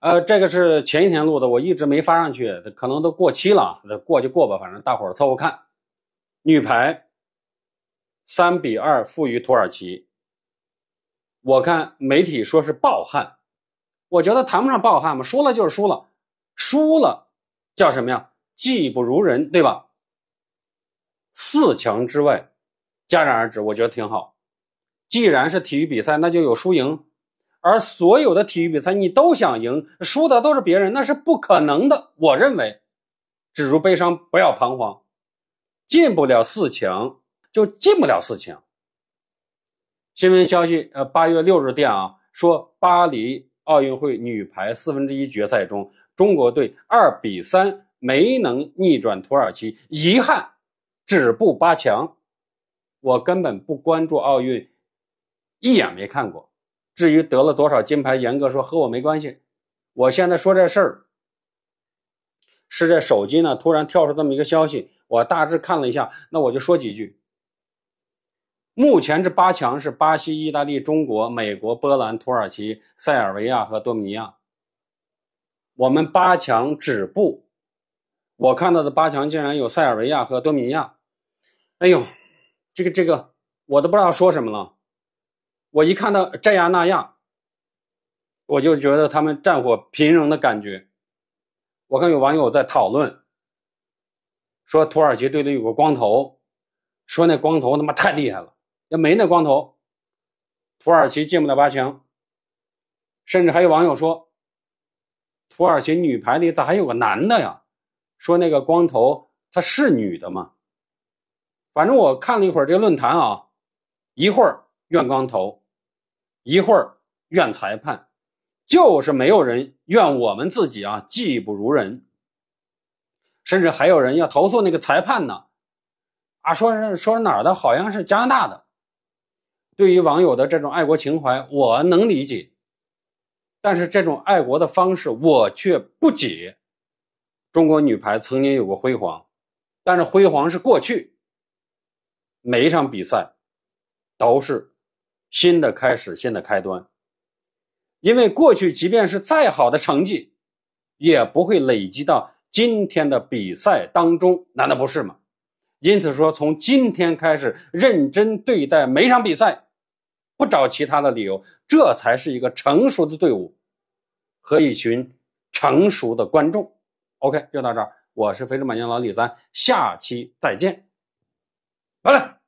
呃，这个是前一天录的，我一直没发上去，可能都过期了。过就过吧，反正大伙儿凑合看。女排三比二负于土耳其，我看媒体说是抱汗，我觉得谈不上抱汗嘛，输了就是输了，输了叫什么呀？技不如人，对吧？四强之外戛然而止，我觉得挺好。既然是体育比赛，那就有输赢。而所有的体育比赛，你都想赢，输的都是别人，那是不可能的。我认为，止住悲伤，不要彷徨，进不了四强就进不了四强。新闻消息，呃，八月六日电啊，说巴黎奥运会女排四分之一决赛中，中国队二比三没能逆转土耳其，遗憾止步八强。我根本不关注奥运，一眼没看过。至于得了多少金牌，严格说和我没关系。我现在说这事儿，是这手机呢，突然跳出这么一个消息，我大致看了一下，那我就说几句。目前这八强是巴西、意大利、中国、美国、波兰、土耳其、塞尔维亚和多米尼亚。我们八强止步，我看到的八强竟然有塞尔维亚和多米尼亚，哎呦，这个这个，我都不知道说什么了。我一看到这样那样，我就觉得他们战火平仍的感觉。我看有网友在讨论，说土耳其队里有个光头，说那光头他妈太厉害了，要没那光头，土耳其进不了八强。甚至还有网友说，土耳其女排里咋还有个男的呀？说那个光头他是女的吗？反正我看了一会儿这个论坛啊，一会儿怨光头。一会儿怨裁判，就是没有人怨我们自己啊，技不如人。甚至还有人要投诉那个裁判呢，啊，说是说哪儿的，好像是加拿大的。对于网友的这种爱国情怀，我能理解，但是这种爱国的方式我却不解。中国女排曾经有过辉煌，但是辉煌是过去，每一场比赛都是。新的开始，新的开端。因为过去，即便是再好的成绩，也不会累积到今天的比赛当中，难道不是吗？因此说，从今天开始，认真对待每场比赛，不找其他的理由，这才是一个成熟的队伍和一群成熟的观众。OK，就到这儿，我是飞驰满江老李三，下期再见，拜拜。